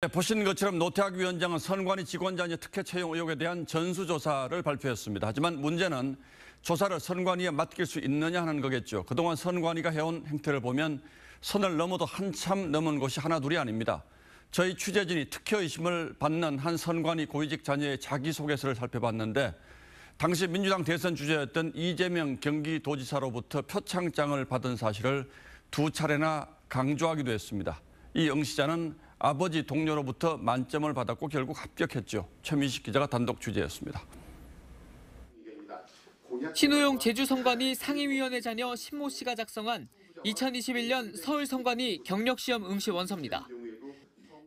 네, 보시는 것처럼 노태학 위원장은 선관위 직원자녀 특혜 채용 의혹에 대한 전수조사를 발표했습니다. 하지만 문제는 조사를 선관위에 맡길 수 있느냐 하는 거겠죠. 그동안 선관위가 해온 행태를 보면 선을 넘어도 한참 넘은 것이 하나둘이 아닙니다. 저희 취재진이 특혜 의심을 받는 한 선관위 고위직 자녀의 자기소개서를 살펴봤는데 당시 민주당 대선 주자였던 이재명 경기도지사로부터 표창장을 받은 사실을 두 차례나 강조하기도 했습니다. 이 응시자는 아버지 동료로부터 만점을 받았고 결국 합격했죠. 최민식 기자가 단독 취재했습니다. 신호용 제주선관위 상임위원회 자녀 신모 씨가 작성한 2021년 서울선관위 경력시험 응시 원서입니다.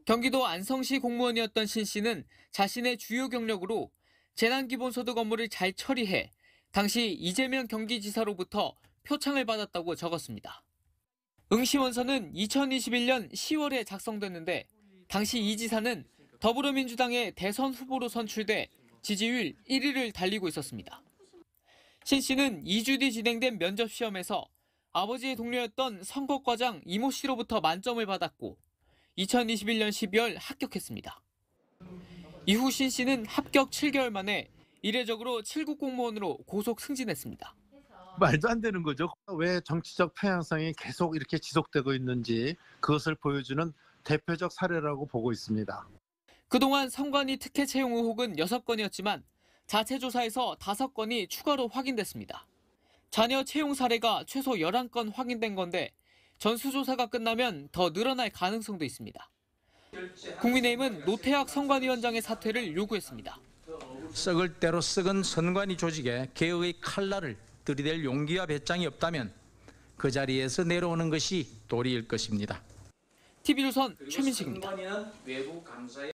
경기도 안성시 공무원이었던 신 씨는 자신의 주요 경력으로 재난기본소득 업무를 잘 처리해 당시 이재명 경기지사로부터 표창을 받았다고 적었습니다. 응시원서는 2021년 10월에 작성됐는데 당시 이 지사는 더불어민주당의 대선 후보로 선출돼 지지율 1위를 달리고 있었습니다. 신 씨는 2주 뒤 진행된 면접 시험에서 아버지의 동료였던 선거과장 이모 씨로부터 만점을 받았고 2021년 12월 합격했습니다. 이후 신 씨는 합격 7개월 만에 이례적으로 7급 공무원으로 고속 승진했습니다. 말도 안 되는 거죠. 그러니까 왜 정치적 편향성이 계속 이렇게 지속되고 있는지 그것을 보여주는 대표적 사례라고 보고 있습니다. 그동안 선관위 특혜 채용 의혹은 6건이었지만 자체 조사에서 5건이 추가로 확인됐습니다. 자녀 채용 사례가 최소 11건 확인된 건데 전수조사가 끝나면 더 늘어날 가능성도 있습니다. 국민의힘은 노태학 선관위원장의 사퇴를 요구했습니다. 썩을 대로 썩은 선관위 조직에 개의 칼날을 들이댈 용기와 배짱이 없다면 그 자리에서 내려오는 것이 도리일 것입니다. TV조선 최민식입니다.